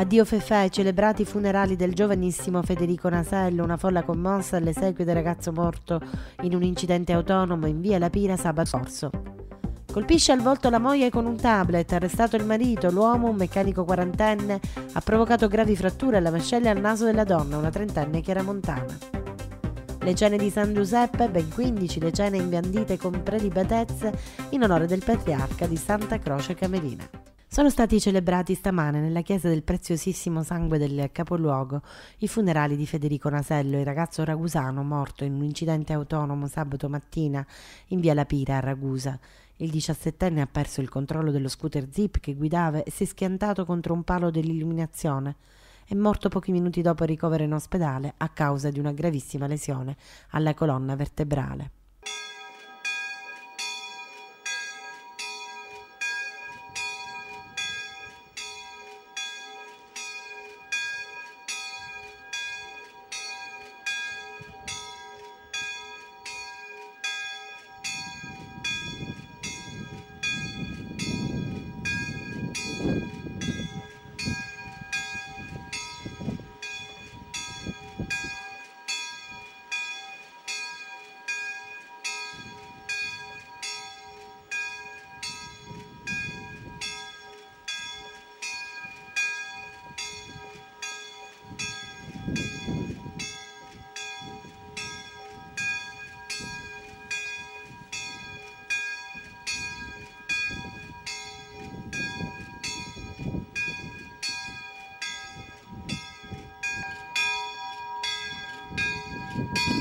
Addio Fefe, celebrati i funerali del giovanissimo Federico Nasello, una folla commossa alle all'esequio del ragazzo morto in un incidente autonomo in via La Pira sabato scorso. Colpisce al volto la moglie con un tablet, arrestato il marito, l'uomo, un meccanico quarantenne, ha provocato gravi fratture alla mascella e al naso della donna, una trentenne che era montana. Le cene di San Giuseppe, ben 15 le cene imbiandite con prelibatezze in onore del patriarca di Santa Croce Camerina. Sono stati celebrati stamane nella chiesa del preziosissimo sangue del capoluogo i funerali di Federico Nasello, il ragazzo ragusano morto in un incidente autonomo sabato mattina in via La Pira a Ragusa. Il 17enne ha perso il controllo dello scooter zip che guidava e si è schiantato contro un palo dell'illuminazione. È morto pochi minuti dopo il ricovero in ospedale a causa di una gravissima lesione alla colonna vertebrale. thank you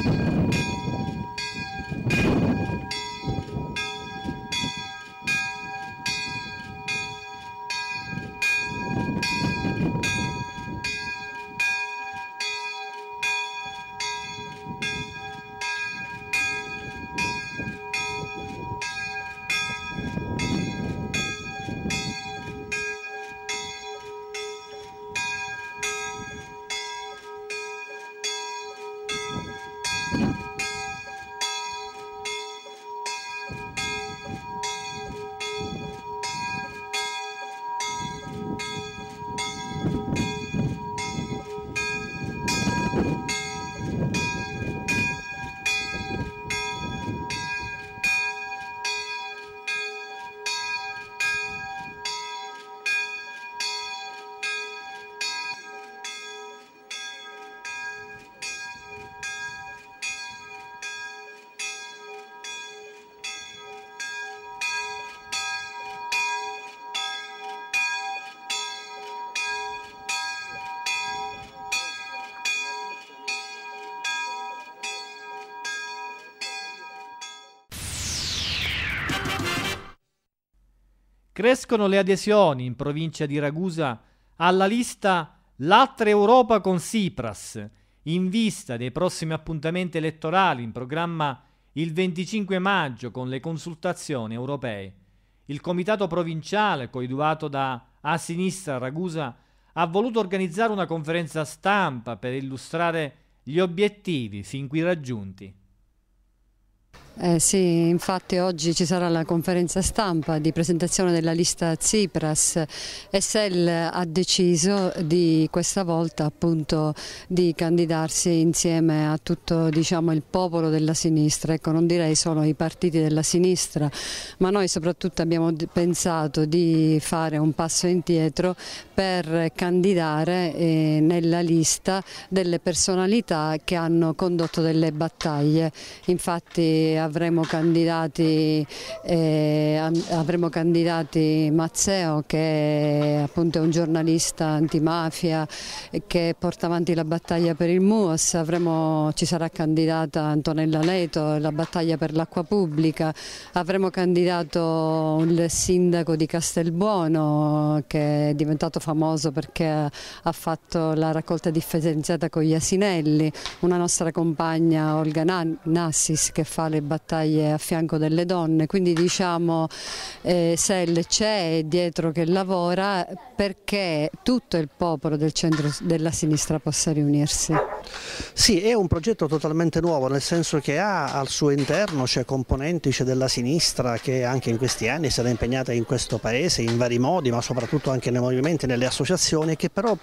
Thank you Crescono le adesioni in provincia di Ragusa alla lista L'altra Europa con Tsipras, in vista dei prossimi appuntamenti elettorali in programma il 25 maggio con le consultazioni europee. Il comitato provinciale, coadiuvato da A Sinistra Ragusa, ha voluto organizzare una conferenza stampa per illustrare gli obiettivi fin qui raggiunti. Eh sì, infatti oggi ci sarà la conferenza stampa di presentazione della lista Tsipras. SL ha deciso di questa volta appunto di candidarsi insieme a tutto diciamo, il popolo della sinistra, ecco, non direi solo i partiti della sinistra, ma noi soprattutto abbiamo pensato di fare un passo indietro per candidare eh, nella lista delle personalità che hanno condotto delle battaglie. Infatti avremo candidati, eh, avremo candidati Mazzeo che appunto è un giornalista antimafia che porta avanti la battaglia per il MUOS, avremo, ci sarà candidata Antonella Leto, la battaglia per l'acqua pubblica, avremo candidato il sindaco di Castelbuono che è diventato famoso perché ha fatto la raccolta differenziata con gli asinelli, una nostra compagna Olga Nassis che fa le battaglie battaglie a fianco delle donne, quindi diciamo eh, Sell c'è, è dietro che lavora perché tutto il popolo del centro della sinistra possa riunirsi. Sì, è un progetto totalmente nuovo, nel senso che ha al suo interno c'è componenti c'è della sinistra che anche in questi anni è stata impegnata in questo paese in vari modi, ma soprattutto anche nei movimenti, nelle associazioni, che però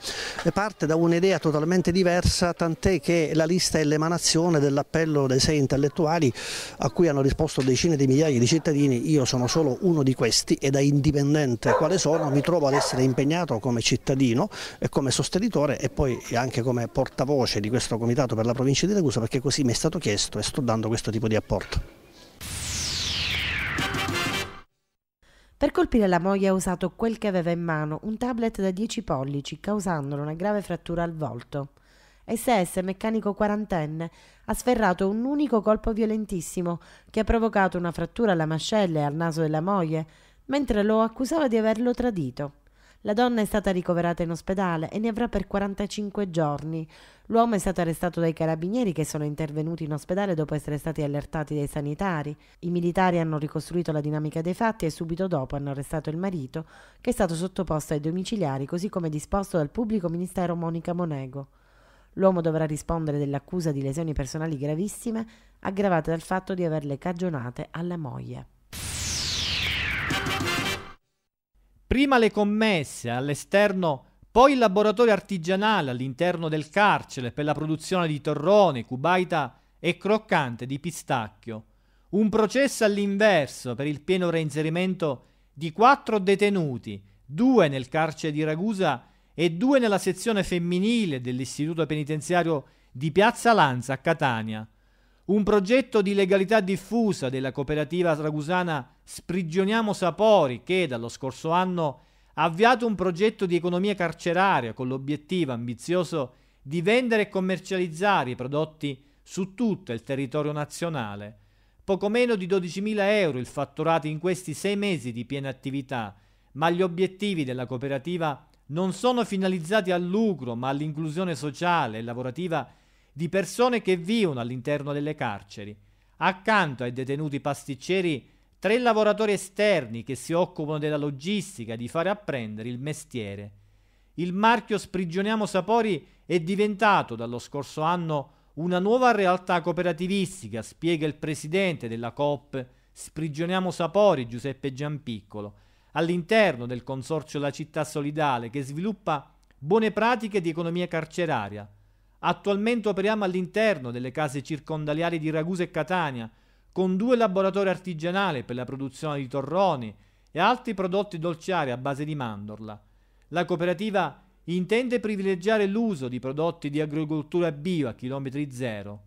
parte da un'idea totalmente diversa, tant'è che la lista è l'emanazione dell'appello dei sei intellettuali a cui hanno risposto decine di migliaia di cittadini, io sono solo uno di questi e da indipendente quale sono mi trovo ad essere impegnato come cittadino e come sostenitore e poi anche come portavoce di questo comitato candidato per la provincia di Ragusa perché così mi è stato chiesto e sto dando questo tipo di apporto. Per colpire la moglie ha usato quel che aveva in mano, un tablet da 10 pollici, causandole una grave frattura al volto. SS, meccanico quarantenne, ha sferrato un unico colpo violentissimo che ha provocato una frattura alla mascella e al naso della moglie, mentre lo accusava di averlo tradito. La donna è stata ricoverata in ospedale e ne avrà per 45 giorni. L'uomo è stato arrestato dai carabinieri che sono intervenuti in ospedale dopo essere stati allertati dai sanitari. I militari hanno ricostruito la dinamica dei fatti e subito dopo hanno arrestato il marito, che è stato sottoposto ai domiciliari così come disposto dal pubblico ministero Monica Monego. L'uomo dovrà rispondere dell'accusa di lesioni personali gravissime aggravate dal fatto di averle cagionate alla moglie. prima le commesse all'esterno, poi il laboratorio artigianale all'interno del carcere per la produzione di torrone, cubaita e croccante di pistacchio. Un processo all'inverso per il pieno reinserimento di quattro detenuti, due nel carcere di Ragusa e due nella sezione femminile dell'istituto penitenziario di Piazza Lanza a Catania un progetto di legalità diffusa della cooperativa ragusana Sprigioniamo Sapori che dallo scorso anno ha avviato un progetto di economia carceraria con l'obiettivo ambizioso di vendere e commercializzare i prodotti su tutto il territorio nazionale. Poco meno di 12.000 euro il fatturato in questi sei mesi di piena attività, ma gli obiettivi della cooperativa non sono finalizzati al lucro ma all'inclusione sociale e lavorativa di persone che vivono all'interno delle carceri. Accanto ai detenuti pasticceri, tre lavoratori esterni che si occupano della logistica di fare apprendere il mestiere. Il marchio Sprigioniamo Sapori è diventato dallo scorso anno una nuova realtà cooperativistica, spiega il presidente della COP Sprigioniamo Sapori Giuseppe Giampiccolo, all'interno del consorzio La Città Solidale che sviluppa buone pratiche di economia carceraria. Attualmente operiamo all'interno delle case circondaliari di Ragusa e Catania, con due laboratori artigianali per la produzione di torroni e altri prodotti dolciari a base di mandorla. La cooperativa intende privilegiare l'uso di prodotti di agricoltura bio a chilometri zero.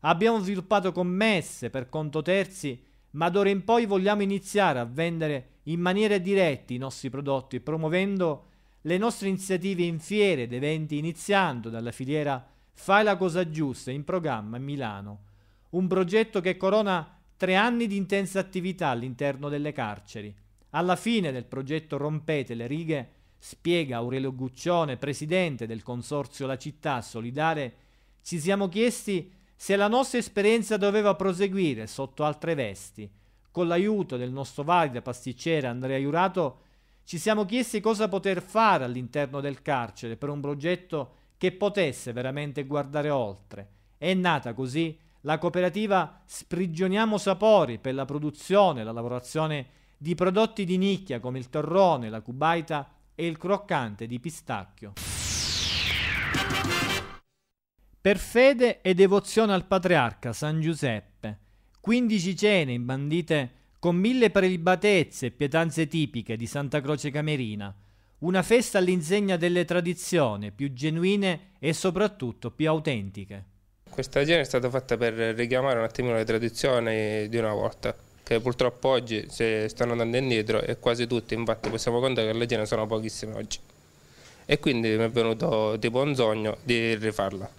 Abbiamo sviluppato commesse per conto terzi, ma d'ora in poi vogliamo iniziare a vendere in maniera diretta i nostri prodotti, promuovendo le nostre iniziative in fiere ed eventi, iniziando dalla filiera Fai la cosa giusta, in programma a Milano. Un progetto che corona tre anni di intensa attività all'interno delle carceri. Alla fine del progetto Rompete le righe, spiega Aurelio Guccione, presidente del Consorzio La Città Solidare, ci siamo chiesti se la nostra esperienza doveva proseguire sotto altre vesti. Con l'aiuto del nostro valida pasticcere Andrea Iurato, ci siamo chiesti cosa poter fare all'interno del carcere per un progetto che che potesse veramente guardare oltre. È nata così la cooperativa Sprigioniamo Sapori per la produzione e la lavorazione di prodotti di nicchia come il torrone, la cubaita e il croccante di pistacchio. Per fede e devozione al patriarca San Giuseppe, 15 cene imbandite con mille prelibatezze e pietanze tipiche di Santa Croce Camerina, una festa all'insegna delle tradizioni, più genuine e soprattutto più autentiche. Questa gira è stata fatta per richiamare un attimino le tradizioni di una volta, che purtroppo oggi se stanno andando indietro e quasi tutti, infatti possiamo contare che le gene sono pochissime oggi. E quindi mi è venuto tipo un sogno di rifarla,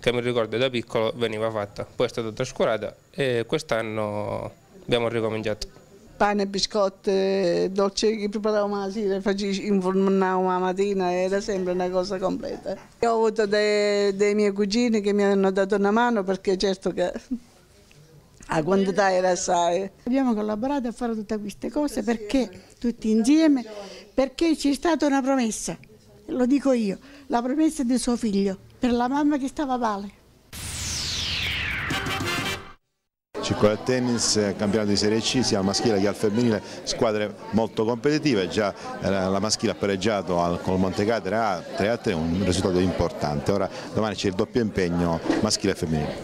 che mi ricordo da piccolo veniva fatta, poi è stata trascurata e quest'anno abbiamo ricominciato pane, biscotti, eh, dolci che preparavamo la sera, infornavamo la mattina, era sempre una cosa completa. Io ho avuto dei, dei, miei cugini che mi hanno dato una mano perché certo che la quantità era assai. Abbiamo collaborato a fare tutte queste cose perché tutti insieme, perché c'è stata una promessa, lo dico io, la promessa di suo figlio per la mamma che stava male. Circola Tennis, campionato di Serie C, sia al maschile che al femminile, squadre molto competitive, già eh, la maschile ha pareggiato con il Montecatera a 3 a 3, un risultato importante, ora domani c'è il doppio impegno maschile e femminile.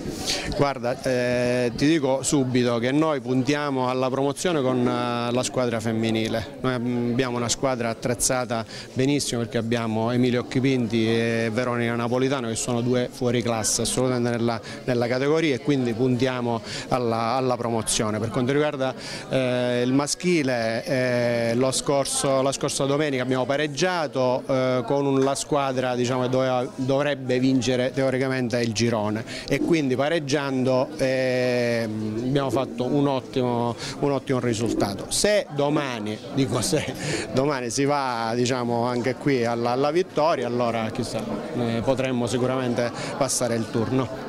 Guarda, eh, ti dico subito che noi puntiamo alla promozione con eh, la squadra femminile, noi abbiamo una squadra attrezzata benissimo perché abbiamo Emilio Occhipinti e Veronica Napolitano che sono due fuori classe assolutamente nella, nella categoria e quindi puntiamo alla alla, alla promozione. Per quanto riguarda eh, il maschile, eh, scorso, la scorsa domenica abbiamo pareggiato eh, con la squadra diciamo, che doveva, dovrebbe vincere teoricamente il girone e quindi pareggiando eh, abbiamo fatto un ottimo, un ottimo, risultato. Se domani, dico se, domani si va diciamo, anche qui alla, alla vittoria, allora chissà, eh, potremmo sicuramente passare il turno.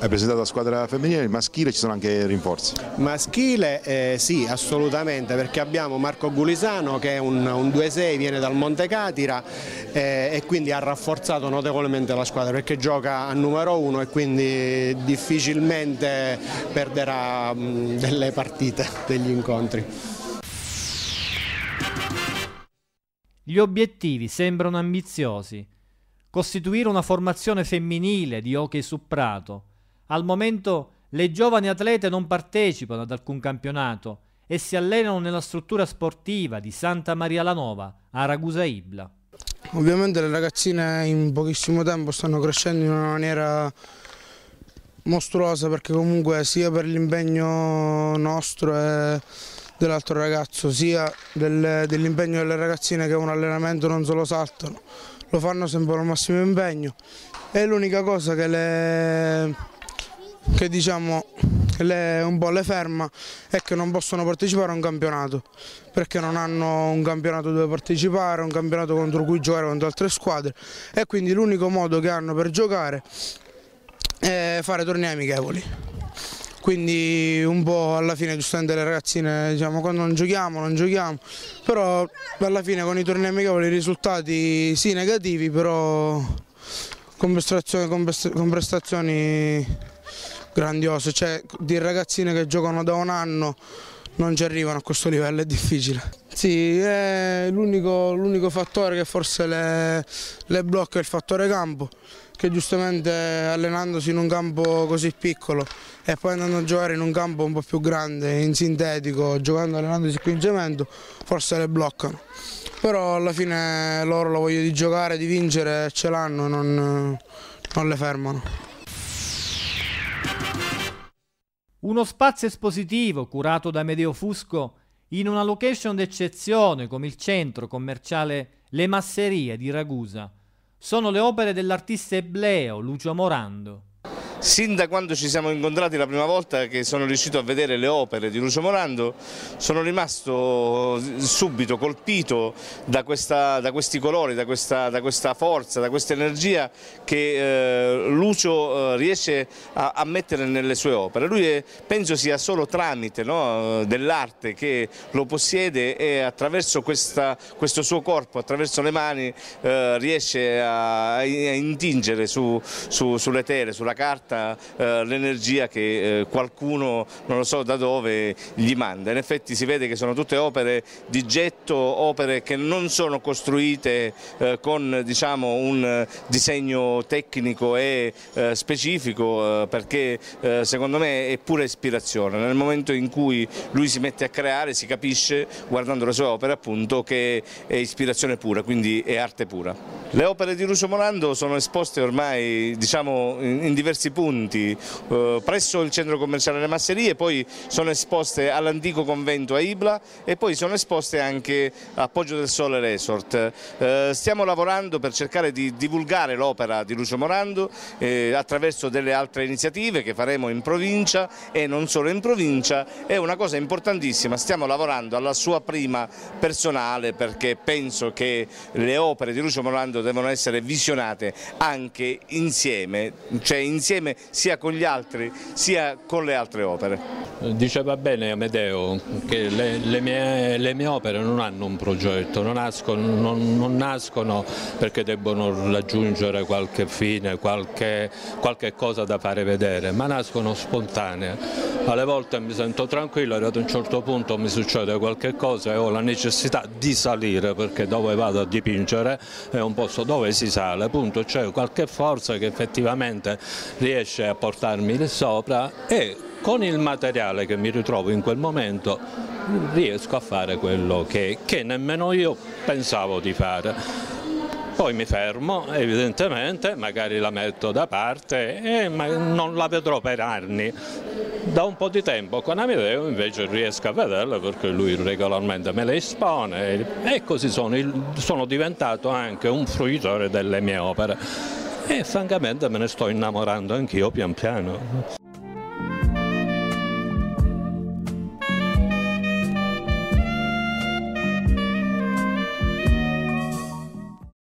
Hai presentato la squadra femminile, maschile ci sono anche rinforzi? Maschile eh, sì, assolutamente, perché abbiamo Marco Gulisano che è un, un 2-6, viene dal Monte Catira eh, e quindi ha rafforzato notevolmente la squadra perché gioca a numero uno e quindi difficilmente perderà mh, mm, delle partite, degli incontri. Gli obiettivi sembrano ambiziosi, costituire una formazione femminile di hockey su prato. Al momento le giovani atlete non partecipano ad alcun campionato e si allenano nella struttura sportiva di Santa Maria la Nova, a Ragusa Ibla. Ovviamente le ragazzine in pochissimo tempo stanno crescendo in una maniera mostruosa perché comunque sia per l'impegno nostro e dell'altro ragazzo sia del, dell'impegno delle ragazzine che un allenamento non se lo saltano lo fanno sempre al massimo impegno. e l'unica cosa che le, che diciamo le, un po' le ferma è che non possono partecipare a un campionato perché non hanno un campionato dove partecipare, un campionato contro cui giocare contro altre squadre e quindi l'unico modo che hanno per giocare è fare tornei amichevoli quindi un po' alla fine giustamente le ragazzine diciamo quando non giochiamo non giochiamo, però alla fine con i tornei amichevoli i risultati sì negativi però con prestazioni, con prestazioni grandiose, cioè di ragazzine che giocano da un anno non ci arrivano a questo livello, è difficile. Sì, è l'unico, fattore che forse le, le blocca è il fattore campo, che giustamente allenandosi in un campo così piccolo e poi andando a giocare in un campo un po' più grande, in sintetico, giocando allenandosi qui in cemento, forse le bloccano. Però alla fine loro la voglia di giocare, di vincere ce l'hanno, non, non le fermano. Uno spazio espositivo curato da Medeo Fusco in una location d'eccezione come il centro commerciale Le Masserie di Ragusa. Sono le opere dell'artista ebleo Lucio Morando. Sin da quando ci siamo incontrati la prima volta che sono riuscito a vedere le opere di Lucio Morando sono rimasto eh, subito colpito da, questa, da questi colori, da questa, da questa, forza, da questa energia che eh, Lucio eh, riesce a, a, mettere nelle sue opere. Lui è, penso sia solo tramite no, eh, dell'arte che lo possiede e attraverso questa, questo suo corpo, attraverso le mani eh, riesce a, a intingere su, su, sulle tele, sulla carta stata eh, l'energia che eh, qualcuno, non lo so da dove, gli manda. In effetti si vede che sono tutte opere di getto, opere che non sono costruite eh, con diciamo, un eh, disegno tecnico e eh, specifico eh, perché secondo me è pura ispirazione. Nel momento in cui lui si mette a creare si capisce, guardando le sue opere appunto, che è ispirazione pura, quindi è arte pura. Le opere di Lucio Morando sono esposte ormai diciamo, in diversi punti punti eh, presso il centro commerciale delle Masserie, poi sono esposte all'antico convento a Ibla e poi sono esposte anche a Poggio del Sole Resort. Eh, stiamo lavorando per cercare di divulgare l'opera di Lucio Morando eh, attraverso delle altre iniziative che faremo in provincia e non solo in provincia. È una cosa importantissima, stiamo lavorando alla sua prima personale perché penso che le opere di Lucio Morando devono essere visionate anche insieme, cioè insieme insieme sia con gli altri sia con le altre opere. Diceva bene Amedeo che le, le, mie, le mie, opere non hanno un progetto, non nascono, non, non nascono perché debbono raggiungere qualche fine, qualche, qualche cosa da fare vedere, ma nascono spontanee alle volte mi sento tranquillo e ad un certo punto mi succede qualche cosa e ho la necessità di salire perché dove vado a dipingere è un posto dove si sale, appunto c'è qualche forza che effettivamente riesce riesce a portarmi lì sopra e con il materiale che mi ritrovo in quel momento riesco a fare quello che, che nemmeno io pensavo di fare poi mi fermo evidentemente, magari la metto da parte e non la vedrò per anni. Da un po' di tempo con Amedeo invece riesco a vederla perché lui regolarmente me le espone e così sono, sono diventato anche un fruitore delle mie opere e francamente me ne sto innamorando anch'io pian piano.